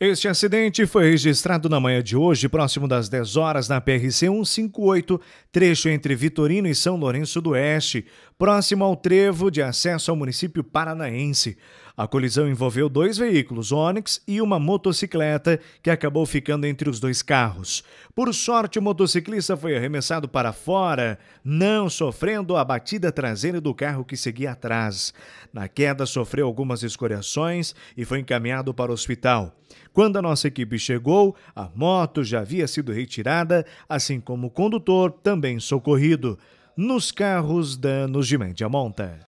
Este acidente foi registrado na manhã de hoje, próximo das 10 horas, na PRC 158, trecho entre Vitorino e São Lourenço do Oeste, próximo ao trevo de acesso ao município paranaense. A colisão envolveu dois veículos Onix e uma motocicleta, que acabou ficando entre os dois carros. Por sorte, o motociclista foi arremessado para fora, não sofrendo a batida traseira do carro que seguia atrás. Na queda, sofreu algumas escoriações e foi encaminhado para o hospital. Quando a nossa equipe chegou, a moto já havia sido retirada, assim como o condutor, também socorrido. Nos carros danos de média Monta.